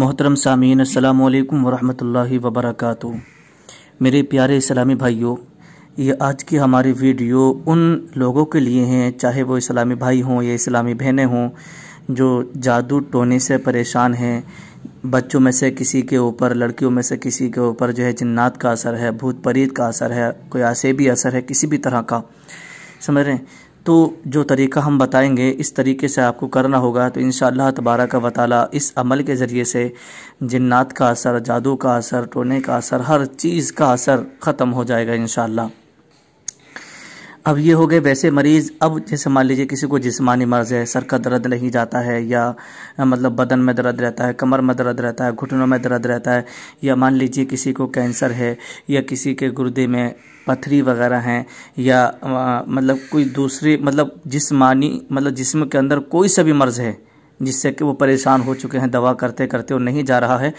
मोहतरम सामीन अल्लाम वरहमल वबरक मेरे प्यारे इस्लामी भाइयों ये आज की हमारी वीडियो उन लोगों के लिए हैं चाहे वो इस्लामी भाई हों या इस्लामी बहनें हों जो जादू टोने से परेशान हैं बच्चों में से किसी के ऊपर लड़कियों में से किसी के ऊपर जो है जन्नात का असर है भूत परीत का असर है कोई ऐसे भी असर है किसी भी तरह का समझ रहे हैं तो जो तरीका हम बताएंगे इस तरीके से आपको करना होगा तो इन तबारा का वताला इस अमल के ज़रिए से जन्नात का असर जादू का असर टोने का असर हर चीज़ का असर ख़त्म हो जाएगा इन अब ये हो गए वैसे मरीज़ अब जैसे मान लीजिए किसी को जिसमानी मर्ज है सर का दर्द नहीं जाता है या मतलब बदन में दर्द रहता है कमर में दर्द रहता है घुटनों में दर्द रहता है या मान लीजिए किसी को कैंसर है या किसी के गुर्दे में पथरी वगैरह हैं या मतलब कोई दूसरे मतलब जिसमानी मतलब जिसम के अंदर कोई सा भी मर्ज़ है जिससे कि वो परेशान हो चुके हैं दवा करते करते और नहीं जा रहा है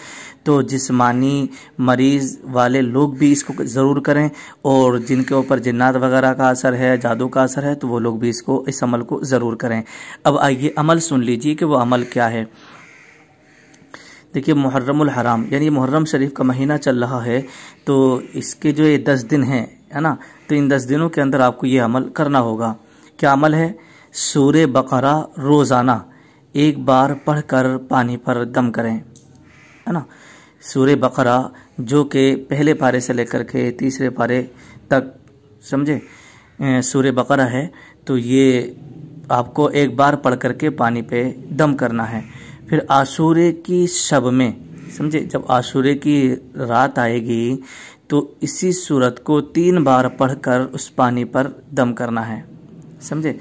तो जिसमानी मरीज़ वाले लोग भी इसको ज़रूर करें और जिनके ऊपर जन्नात वगैरह का असर है जादू का असर है तो वो लोग भी इसको इस अमल को ज़रूर करें अब आइए अमल सुन लीजिए कि वो अमल क्या है देखिए मुहर्रम हराम यानी मुहर्रम शरीफ का महीना चल रहा है तो इसके जो ये दस दिन हैं है ना तो इन दस दिनों के अंदर आपको ये अमल करना होगा क्या अमल है सूर्य बकरा रोज़ाना एक बार पढ़कर पानी पर दम करें है ना सूर्य बकरा जो कि पहले पारे से लेकर के तीसरे पारे तक समझे सूर्य बकरा है तो ये आपको एक बार पढ़ करके पानी पे दम करना है फिर आसूर्य की शब में समझे जब आसूर्य की रात आएगी तो इसी सूरत को तीन बार पढ़कर उस पानी पर दम करना है समझे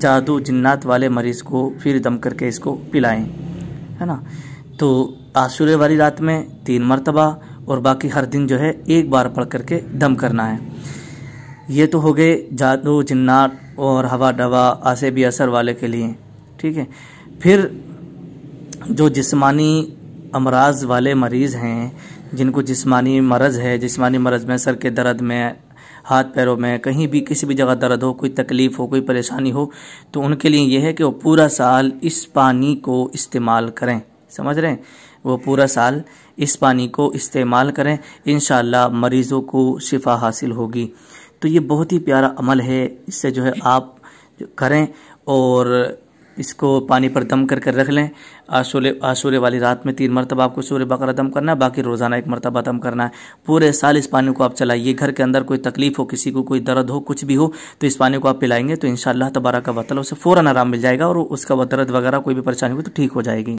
जादू जन्नात वाले मरीज को फिर दम करके इसको पिलाएं है ना तो आशुरे वाली रात में तीन मरतबा और बाकी हर दिन जो है एक बार पढ़ करके दम करना है ये तो हो गए जादू जन्नात और हवा डवा आसे भी असर वाले के लिए ठीक है फिर जो जिस्मानी अमराज वाले मरीज़ हैं जिनको जिस्मानी मरज़ है जिस्मानी मरज़ में सर के दर्द में हाथ पैरों में कहीं भी किसी भी जगह दर्द हो कोई तकलीफ़ हो कोई परेशानी हो तो उनके लिए यह है कि वो पूरा साल इस पानी को इस्तेमाल करें समझ रहे हैं वो पूरा साल इस पानी को इस्तेमाल करें इन मरीज़ों को शिफा हासिल होगी तो ये बहुत ही प्यारा अमल है इससे जो है आप करें और इसको पानी पर दम करके रख लें आशूले आशूरे वाली रात में तीन मरतबा आपको सूर्य बकरा दम करना है बाकी रोज़ाना एक मरतबा दम करना है पूरे साल इस पानी को आप चलाइए घर के अंदर कोई तकलीफ हो किसी को कोई दर्द हो कुछ भी हो तो इस पानी को आप पिलाएंगे तो इन शाह तबारा का वतल उसे फ़ौरन आराम मिल जाएगा और उसका दर्द वगैरह कोई भी परेशानी हो तो ठीक हो जाएगी